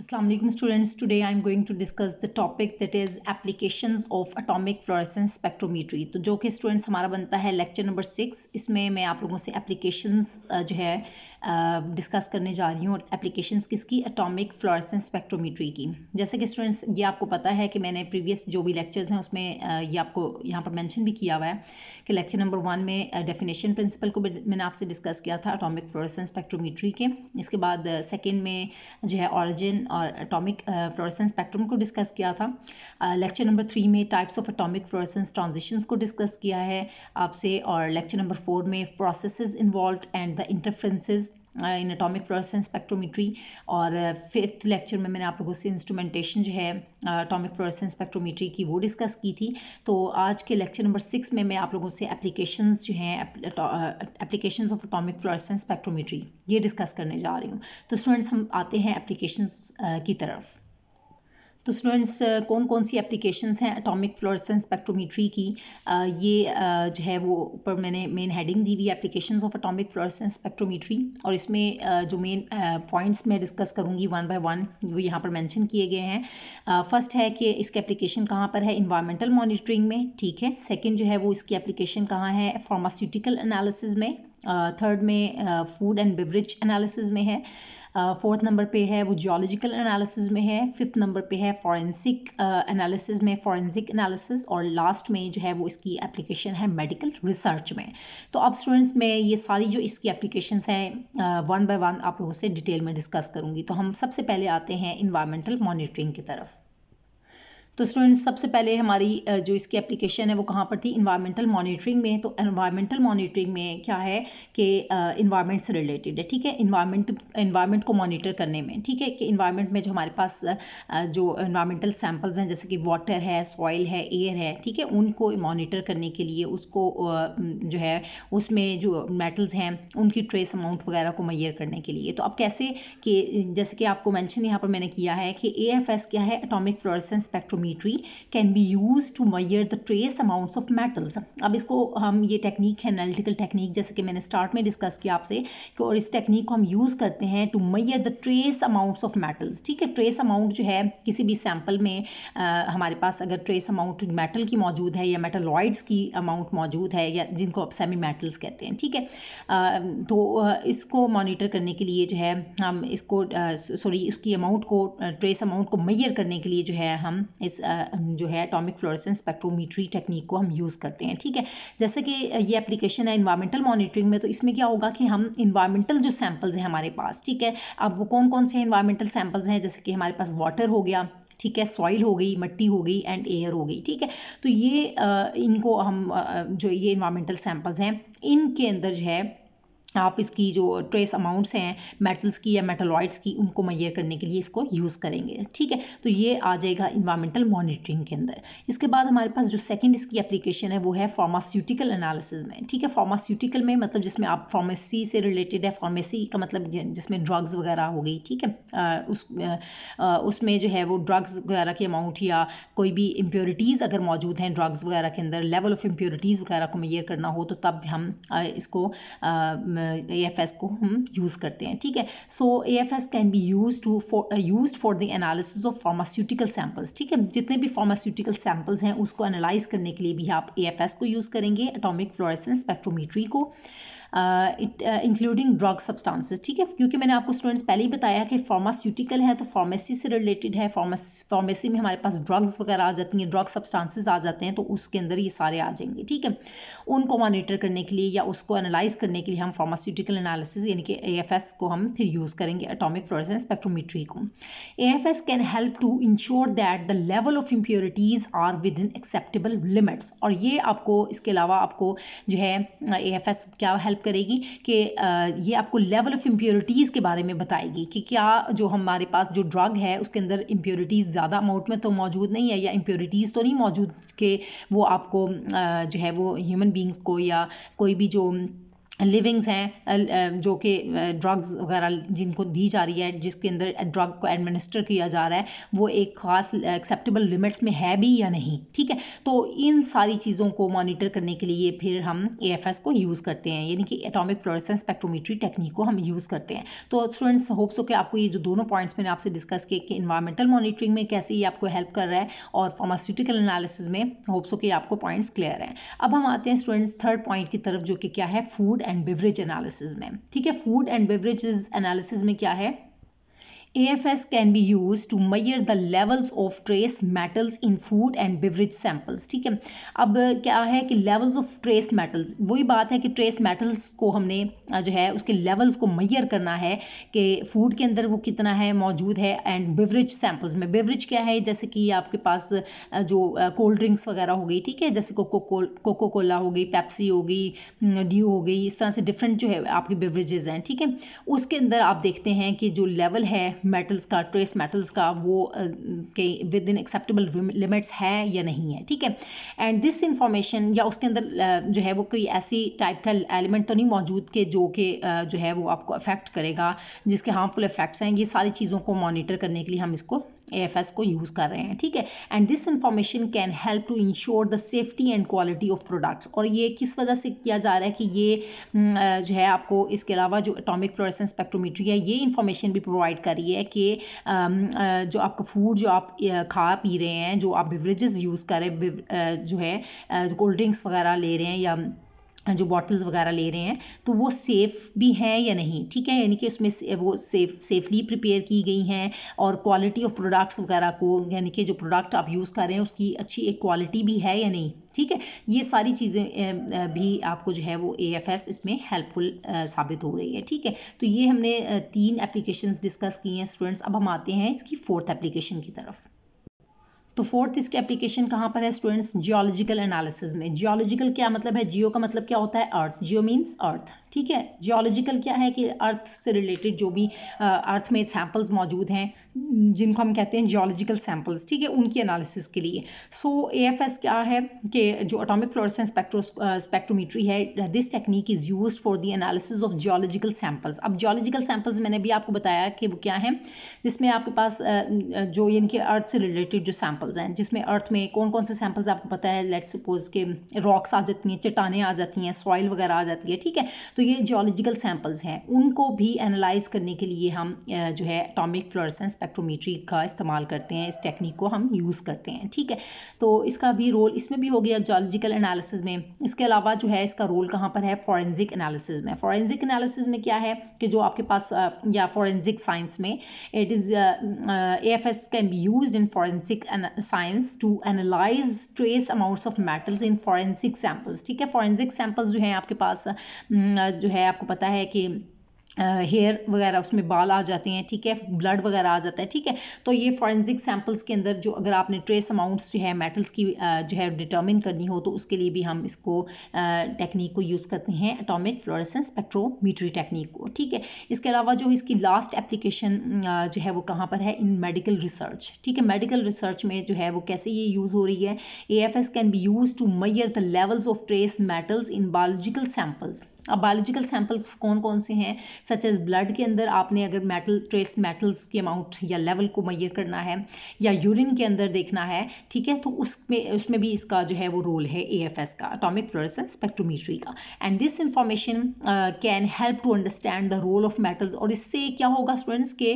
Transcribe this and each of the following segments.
Assalamualaikum students today I'm going to discuss the topic that is applications of atomic fluorescence spectrometry तो जो कि students हमारा बनता है lecture number सिक्स इसमें मैं आप लोगों से applications जो है discuss करने जा रही हूँ applications किसकी atomic fluorescence spectrometry की जैसे कि students ये आपको पता है कि मैंने previous जो भी lectures हैं उसमें ये आपको यहाँ पर mention भी किया हुआ है कि lecture number वन में definition principle को मैंने आपसे discuss किया था atomic fluorescence spectrometry के इसके बाद second में जो है origin और एटॉमिक फ्लोरेसेंस स्पेक्ट्रम को डिस्कस किया था लेक्चर नंबर थ्री में types of atomic fluorescence transitions को डिस्कस किया है आपसे और लेक्चर नंबर फोर में processes involve and the interferences in atomic fluorescence spectrometry और फिफ्थ uh, लेक्चर में मैंने आप लोगों से इंस्ट्रूमेंटेशन जो है अटोमिक फ्लोरेसेंस स्पेक्ट्रोमीट्री की वो डिस्कस की थी तो आज के लेक्चर नंबर सिक्स में मैं आप लोगों से एप्लीकेशन जो हैं application of atomic fluorescence spectrometry ये डिस्कस करने जा रही हूँ तो स्टूडेंट्स हम आते हैं एप्लीकेशन uh, की तरफ तो स्टूडेंट्स कौन कौन सी एप्लीकेशंस हैं एटॉमिक फ्लोरेसेंस स्पेक्ट्रोमीट्री की आ, ये आ, जो है वो ऊपर मैंने मेन हेडिंग दी हुई applications of atomic fluorescence spectrometry और इसमें आ, जो मेन पॉइंट्स मैं डिस्कस करूँगी वन बाय वन वो यहाँ पर मेंशन किए गए हैं फर्स्ट है कि इसकी एप्लीकेशन कहाँ पर है इन्वायरमेंटल मॉनिटरिंग में ठीक है सेकेंड जो है वो इसकी एप्लीकेशन कहाँ है फार्मास्यूटिकल एनालिसिस में थर्ड में फूड एंड बेवरेज एनालिसिस में है uh, फोर्थ नंबर पे है वो जियोलॉजिकल एनालिसिस में है फिफ्थ नंबर पे है फॉरेंसिक एनालिसिस में फॉरेंसिक एनालिसिस और लास्ट में जो है वो इसकी एप्लीकेशन है मेडिकल रिसर्च में तो अब स्टूडेंट्स मैं ये सारी जो इसकी एप्लीकेशन हैं वन बाय वन आप लोगों से डिटेल में डिस्कस करूँगी तो हम सबसे पहले आते हैं इन्वायरमेंटल मॉनिटरिंग की तरफ तो स्टूडेंट्स सबसे पहले हमारी जो इसकी एप्लीकेशन है वो कहाँ पर थी इन्वायरमेंटल मॉनिटरिंग में तो इन्वायरमेंटल मॉनिटरिंग में क्या है कि इन्वायरमेंट से रिलेटेड है ठीक है इन्वायरमेंट इन्वायरमेंट को मॉनिटर करने में ठीक है कि इन्वायरमेंट में जो हमारे पास जो इन्वायरमेंटल सैम्पल्स हैं जैसे कि वाटर है सॉइल है एयर है ठीक है उनको मॉनिटर करने के लिए उसको जो है उसमें जो मेटल्स हैं उनकी ट्रेस अमाउंट वगैरह को मैयर करने के लिए तो अब कैसे कि जैसे कि आपको मैंशन यहाँ पर मैंने किया है कि ए क्या है atomic fluorescence spectro spectrometry can be use to measure the trace amounts of metals अब इसको हम ये टेक्निक है एनालिटिकल टेक्निक जैसे कि मैंने स्टार्ट में डिस्कस किया आपसे कि और इस टेक्निक को हम यूज़ करते हैं to measure the trace amounts of metals ठीक है ट्रेस अमाउंट जो है किसी भी सैम्पल में आ, हमारे पास अगर ट्रेस अमाउंट मेटल की मौजूद है या मेटलॉइड्स की अमाउंट मौजूद है या जिनको आप सेमी मेटल्स कहते हैं ठीक है आ, तो इसको मॉनिटर करने के लिए जो है हम इसको सॉरी इसकी अमाउंट को ट्रेस अमाउंट को मैयर करने के लिए जो है हम इस जो है एटॉमिक फ्लोरेसेंस स्पेक्ट्रोमीट्री टेक्निक को हम यूज़ करते हैं ठीक है जैसे कि ये एप्लीकेशन है इन्वायरमेंटल मॉनिटरिंग में तो इसमें क्या होगा कि हम इन्वायरमेंटल जो सैम्पल्स हैं हमारे पास ठीक है अब वो कौन कौन से इन्वायरमेंटल सैम्पल्स हैं जैसे कि हमारे पास वाटर हो गया ठीक है सॉइल हो गई मिट्टी हो गई एंड एयर हो गई ठीक है तो ये इनको हम जो ये इन्वायरमेंटल सैम्पल्स हैं इनके अंदर जो है आप इसकी जो ट्रेस अमाउंट्स हैं मेटल्स की या मेटलॉइड्स की उनको मैयर करने के लिए इसको यूज़ करेंगे ठीक है तो ये आ जाएगा इन्वायरमेंटल मॉनिटरिंग के अंदर इसके बाद हमारे पास जो सेकंड इसकी एप्लीकेशन है वो है फार्मास्यूटिकल एनालिसिस में ठीक है फार्मास्यूटिकल में मतलब जिसमें आप फार्मेसी से रिलेटेड है फार्मेसी का मतलब जिसमें ड्रग्स वगैरह हो गई ठीक है उस उसमें जो है वो ड्रग्स वगैरह के अमाउंट या कोई भी इम्प्योरिटीज़ अगर मौजूद हैं ड्रग्स वगैरह के अंदर लेवल ऑफ इम्प्योरिटीज़ वगैरह को मैयर करना हो तो तब हम इसको आ, ए एफ एस को हम यूज़ करते हैं ठीक है so A F S can be use to for use for the analysis of pharmaceutical samples ठीक है जितने भी फार्मास्यूटिकल सैम्पल्स हैं उसको एनालाइज करने के लिए भी आप ए एफ एस को यूज़ करेंगे अटोमिक फ्लोरेसेंस स्पेक्ट्रोमीट्री को इंक्लूडिंग ड्रग सब्सटेंसेस ठीक है क्योंकि मैंने आपको स्टूडेंट्स पहले ही बताया कि फार्मास्यूटिकल है तो फार्मेसी से रिलेटेड है फार्मेसी में हमारे पास ड्रग्स वगैरह आ जाती हैं ड्रग सब्सटेंसेस आ जाते हैं तो उसके अंदर ये सारे आ जाएंगे ठीक है उनको मॉनिटर करने के लिए या उसको एनालाइज करने के लिए हम फार्मास्यूटिकल एनालिसिस यानी कि ए को हम फिर यूज़ करेंगे अटोमिक फ्लोरेसेंस स्पेक्ट्रोमीट्री को ए can help to ensure that the level of impurities are within acceptable limits और ये आपको इसके अलावा आपको जो है ए क्या हेल्प हेल्प करेगी कि ये आपको लेवल ऑफ इम्प्योरिटीज़ के बारे में बताएगी कि क्या जो हमारे पास जो ड्रग है उसके अंदर इम्प्योरिटीज़ ज़्यादा अमाउंट में तो मौजूद नहीं है या इम्प्योरिटीज़ तो नहीं मौजूद के वो आपको जो है वो ह्यूमन बींग्स को या कोई भी जो लिविंग्स हैं जो कि ड्रग्स वगैरह जिनको दी जा रही है जिसके अंदर ड्रग को एडमिनिस्टर किया जा रहा है वो एक ख़ास एक्सेप्टेबल लिमिट्स में है भी या नहीं ठीक है तो इन सारी चीज़ों को मॉनिटर करने के लिए फिर हम ए को यूज़ करते हैं यानी कि एटॉमिक फ्लोरेसेंस स्पेक्ट्रोमीट्री टेक्निक को हम यूज़ करते हैं तो स्टूडेंट्स होप्स हो कि आपको ये जो दोनों पॉइंट्स मैंने आपसे डिस्कस किए कि इन्वायरमेंटल मॉनिटरिंग में कैसे ये आपको हेल्प कर रहा है और फार्मास्यूटिकल एनालिसिस में होप्स हो कि आपको पॉइंट्स क्लियर हैं अब हम आते हैं स्टूडेंट्स थर्ड पॉइंट की तरफ जो कि क्या है फूड एंड बेवरेज एनालिसिस में ठीक है फूड एंड बेवरेज एनालिसिस में क्या है AFS can be used to measure the levels of trace metals in food and beverage samples ठीक है अब क्या है कि levels of trace metals वही बात है कि trace metals को हमने जो है उसके levels को measure करना है कि food के अंदर वो कितना है मौजूद है and beverage samples में beverage क्या है जैसे कि आपके पास जो कोल्ड ड्रिंक्स वगैरह हो गई ठीक है जैसे कोको कोको कोला हो गई पेप्सी हो गई ड्यू हो गई इस तरह से डिफरेंट जो है आपकी बेवरेजेज हैं ठीक है उसके अंदर आप देखते हैं कि जो लेवल है मेटल्स का ट्रेस मेटल्स का वो uh, के विद इन एक्सेप्टेबल लिमिट्स है या नहीं है ठीक है एंड दिस इंफॉर्मेशन या उसके अंदर uh, जो है वो कोई ऐसी टाइप का एलिमेंट तो नहीं मौजूद के जो कि uh, जो है वो आपको अफेक्ट करेगा जिसके हार्मफुल इफेक्ट्स हैं ये सारी चीज़ों को मॉनिटर करने के लिए हम इसको एस को यूज़ कर रहे हैं ठीक है and this information can help to ensure the safety and quality of products और ये किस वजह से किया जा रहा है कि ये जो है आपको इसके अलावा जो एटॉमिक फ्लोरेसेंस स्पेक्ट्रोमीट्री है ये इंफॉर्मेशन भी प्रोवाइड कर रही है कि जो आपका फूड जो आप खा पी रहे हैं जो आप बिवरेजेस यूज़ करें जो है कोल्ड ड्रिंक्स वगैरह ले रहे हैं या जो बॉटल्स वगैरह ले रहे हैं तो वो सेफ़ भी हैं या नहीं ठीक है यानी कि उसमें से, वो सेफ सेफली प्रिपेयर की गई हैं और क्वालिटी ऑफ प्रोडक्ट्स वगैरह को यानी कि जो प्रोडक्ट आप यूज़ कर रहे हैं उसकी अच्छी एक क्वालिटी भी है या नहीं ठीक है ये सारी चीज़ें भी आपको जो है वो ए एफ एस इसमें हेल्पफुल साबित हो रही है ठीक है तो ये हमने तीन एप्लीकेशन डिस्कस की हैं स्टूडेंट्स अब हम आते हैं इसकी फोर्थ एप्लीकेशन की तरफ तो फोर्थ इसके एप्लीकेशन कहाँ पर है स्टूडेंट्स जियोलॉजिकल एनालिसिस में जियोलॉजिकल क्या मतलब है जियो का मतलब क्या होता है अर्थ जियो मीन्स अर्थ ठीक है जियोलॉजिकल क्या है कि अर्थ से रिलेटेड जो भी अर्थ में सैम्पल्स मौजूद हैं जिनको हम कहते हैं जियोलॉजिकल सैम्पल्स ठीक है उनकी एनालिसिस के लिए सो ए क्या है कि जो अटोमिक फ्लोरसेंस स्पेक्ट्रो स्पेक्ट्रोमीट्री है this technique is use for the analysis of geological samples अब जियोलॉजिकल सैम्पल्स मैंने भी आपको बताया कि वो क्या है जिसमें आपके पास जो इनके अर्थ से रिलेटेड जो सैम्पल्स हैं जिसमें अर्थ में कौन कौन से सैम्पल्स आपको पता है लेट सपोज के रॉक्स आ जाती हैं चट्टाने आ जाती हैं सॉइल वगैरह आ जाती है ठीक है तो तो ये जियोलॉजिकल सैम्पल्स हैं उनको भी एनालाइज करने के लिए हम जो है एटॉमिक फ्लोरेसेंस स्पेक्ट्रोमीट्री का इस्तेमाल करते हैं इस टेक्निक को हम यूज़ करते हैं ठीक है तो इसका भी रोल इसमें भी हो गया जियोलॉजिकल एनालिसिस में इसके अलावा जो है इसका रोल कहाँ पर है फॉरेंसिक एनालिसिस में फॉरेंसिक एनालिसिस में क्या है कि जो आपके पास या फॉरेंसिक साइंस में it is A F S can be use in forensic science to analyse trace amounts of metals in forensic samples ठीक है फॉरेंसिक सैम्पल्स जो हैं आपके पास जो है आपको पता है कि हेयर वगैरह उसमें बाल आ जाते हैं ठीक है ब्लड वगैरह आ जाता है ठीक है तो ये फॉरेंसिक सैंपल्स के अंदर जो अगर आपने ट्रेस अमाउंट्स जो है मेटल्स की जो है डिटर्मिन करनी हो तो उसके लिए भी हम इसको टेक्निक को यूज़ करते हैं एटॉमिक फ्लोरेसेंस स्पेक्ट्रोमीटरी टेक्निक को ठीक है इसके अलावा जो इसकी लास्ट एप्लीकेशन जो है वो कहाँ पर है इन मेडिकल रिसर्च ठीक है मेडिकल रिसर्च में जो है वो कैसे ये यूज़ हो रही है A F S can be use to measure the levels of trace metals in biological samples अब बायोलॉजिकल सैंपल्स कौन कौन से हैं सच एज ब्लड के अंदर आपने अगर मेटल ट्रेस मेटल्स के अमाउंट या लेवल को मैयर करना है या यूरिन के अंदर देखना है ठीक है तो उसमें उसमें भी इसका जो है वो रोल है ए एफ एस का अटोमिक फ्लोरस स्पेक्ट्रोमीट्री का and this information can help to understand the role of metals और इससे क्या होगा स्टूडेंट्स के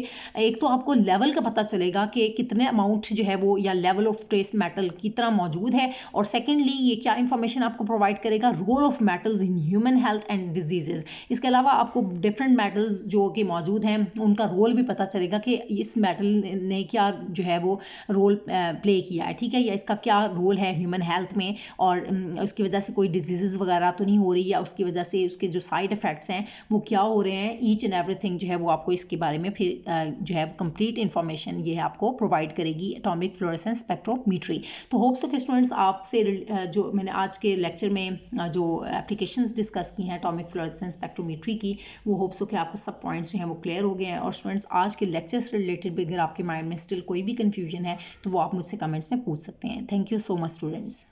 एक तो आपको लेवल का पता चलेगा कि कितने अमाउंट जो है वो या लेवल ऑफ ट्रेस मेटल कितना मौजूद है और सेकेंडली ये क्या इंफॉर्मेशन आपको प्रोवाइड करेगा role of metals in human health and diseases इसके अलावा आपको डिफरेंट मेटल्स जो कि मौजूद हैं उनका रोल भी पता चलेगा कि इस मेटल ने क्या जो है वो रोल प्ले किया है ठीक है या इसका क्या रोल है ह्यूमन हेल्थ में और उसकी वजह से कोई डिजीजेज वगैरह तो नहीं हो रही या उसकी वजह से उसके जो साइड इफ़ेक्ट्स हैं वो क्या हो रहे हैं ईच एंड थिंग जो है वो आपको इसके बारे में फिर जो है कंप्लीट इन्फॉर्मेशन ये आपको प्रोवाइड करेगी एटॉमिक फ्लोरेसेंस स्पेक्ट्रोमीट्री तो होप्स ऑफ स्टूडेंट्स आपसे जो मैंने आज के लेक्चर में जो एप्लीकेशंस डिस्कस की हैं एटॉमिक फ्लोरेसेंस स्पेक्ट्रोमेट्री की वो होप्स हो कि आपको सब पॉइंट्स जो हैं वो क्लियर हो गए हैं और स्टूडेंट्स आज के लेक्चर से रिलेटेड भी अगर आपके माइंड में स्टिल कोई भी कन्फ्यूजन है तो वो आप मुझसे कमेंट्स में पूछ सकते हैं thank you so much students